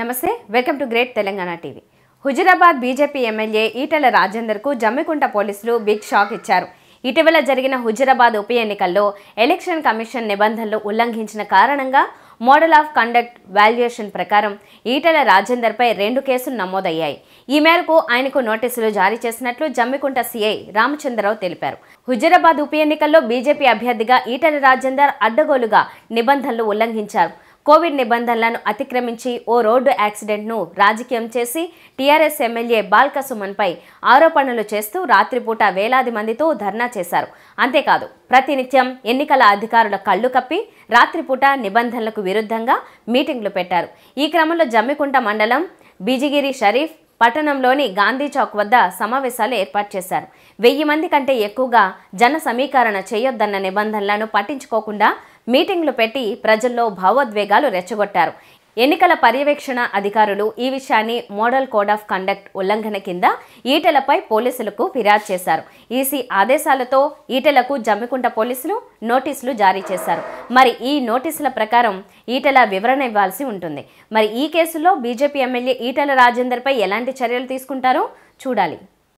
నమస్తే welcome to great Telangana TV Huzurabad BJP MLA Etela రాజేందర్కు జమ్మికుంట పోలీసులు బిగ్ షాక్ ఇచ్చారు ఇటీవల జరిగిన హుజురాబాద్ ఉప ఎన్నికల్లో ఎలక్షన్ కమిషన్ నిబంధనలు ఉల్లంఘించిన కారణంగా మోడల్ ఆఫ్ కండక్ట్ వాల్యుయేషన్ ప్రకారం ఈటల రాజేందర్పై రెండు కేసులు నమోదయ్యాయి ఈ మేరకు ఆయనకు నోటీసులు జారీ చేసినట్లు జమ్మికుంట సీఐ రామచంద్రరావు తెలిపారు హుజురాబాద్ ఉప ఎన్నికల్లో బీజేపీ అభ్యర్థిగా ఈటెల రాజేందర్ అడ్డగోలుగా నిబంధనలు ఉల్లంఘించారు కోవిడ్ నిబంధనలను అతిక్రమించి ఓ రోడ్డు యాక్సిడెంట్ను రాజకీయం చేసి టీఆర్ఎస్ ఎమ్మెల్యే బాల్క సుమన్పై ఆరోపణలు చేస్తూ రాత్రిపూట వేలాది మందితో ధర్నా చేశారు అంతేకాదు ప్రతినిత్యం ఎన్నికల అధికారుల కళ్ళు కప్పి రాత్రిపూట నిబంధనలకు విరుద్ధంగా మీటింగ్లు పెట్టారు ఈ క్రమంలో జమ్మికుంట మండలం బిజిగిరి షరీఫ్ పట్టణంలోని గాంధీ చౌక్ వద్ద సమావేశాలు ఏర్పాటు చేశారు వెయ్యి మంది కంటే ఎక్కువగా జన సమీకరణ చేయొద్దన్న నిబంధనలను పట్టించుకోకుండా మీటింగ్లు పెట్టి ప్రజల్లో భావోద్వేగాలు రెచ్చగొట్టారు ఎన్నికల పర్యవేక్షణ అధికారులు ఈ విషయాన్ని మోడల్ కోడ్ ఆఫ్ కండక్ట్ ఉల్లంఘన కింద ఈటలపై పోలీసులకు ఫిర్యాదు చేశారు ఈసీ ఆదేశాలతో ఈటలకు జమ్మికుంట పోలీసులు నోటీసులు జారీ చేశారు మరి ఈ నోటీసుల ప్రకారం ఈటల వివరణ ఇవ్వాల్సి ఉంటుంది మరి ఈ కేసులో బీజేపీ ఎమ్మెల్యే ఈటల రాజేందర్పై ఎలాంటి చర్యలు తీసుకుంటారో చూడాలి